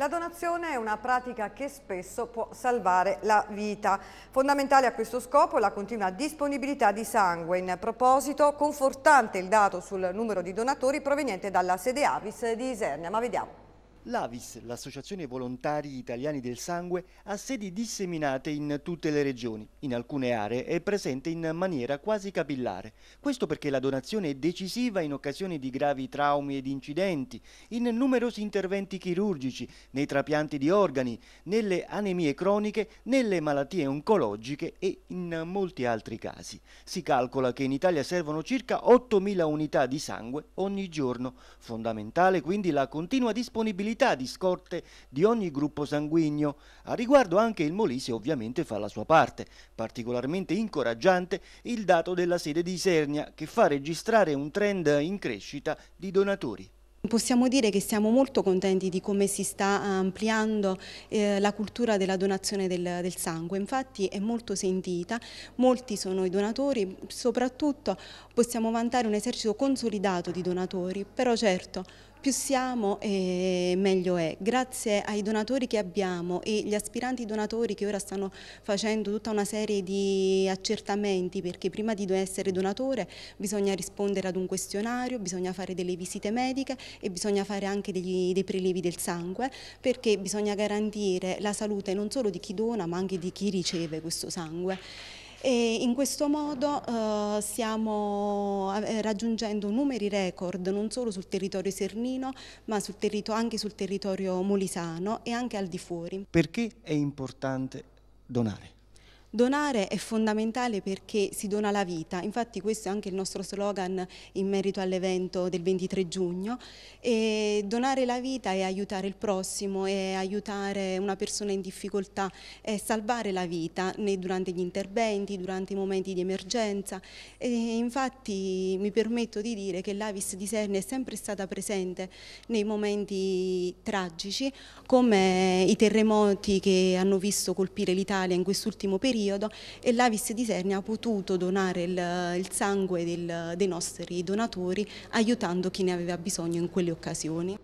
La donazione è una pratica che spesso può salvare la vita. Fondamentale a questo scopo è la continua disponibilità di sangue. In proposito, confortante il dato sul numero di donatori proveniente dalla sede Avis di Isernia. Ma vediamo. L'Avis, l'Associazione Volontari Italiani del Sangue, ha sedi disseminate in tutte le regioni. In alcune aree è presente in maniera quasi capillare. Questo perché la donazione è decisiva in occasione di gravi traumi ed incidenti, in numerosi interventi chirurgici, nei trapianti di organi, nelle anemie croniche, nelle malattie oncologiche e in molti altri casi. Si calcola che in Italia servono circa 8.000 unità di sangue ogni giorno. Fondamentale quindi la continua disponibilità possibilità di scorte di ogni gruppo sanguigno. A riguardo anche il Molise ovviamente fa la sua parte, particolarmente incoraggiante il dato della sede di Isernia che fa registrare un trend in crescita di donatori. Possiamo dire che siamo molto contenti di come si sta eh, ampliando eh, la cultura della donazione del, del, sangue, infatti è molto sentita, molti sono i donatori, soprattutto possiamo vantare un esercito consolidato di donatori, però certo più siamo e meglio è. Grazie ai donatori che abbiamo e gli aspiranti donatori che ora stanno facendo tutta una serie di accertamenti perché prima di essere donatore bisogna rispondere ad un questionario, bisogna fare delle visite mediche e bisogna fare anche degli, dei prelievi del sangue perché bisogna garantire la salute non solo di chi dona ma anche di chi riceve questo sangue e in questo modo eh, stiamo eh, raggiungendo numeri record non solo sul territorio sernino ma sul territorio, anche sul territorio molisano e anche al di fuori. Perché è importante donare? Donare è fondamentale perché si dona la vita, infatti questo è anche il nostro slogan in merito all'evento del 23 giugno e donare la vita è aiutare il prossimo, è aiutare una persona in difficoltà, è salvare la vita durante gli interventi, durante i momenti di emergenza e infatti mi permetto di dire che l'Avis di Serne è sempre stata presente nei momenti tragici come i terremoti che hanno visto colpire l'Italia in quest'ultimo periodo periodo e l'Avis di Sernia ha potuto donare il, il sangue del, dei nostri donatori aiutando chi ne aveva bisogno in quelle occasioni.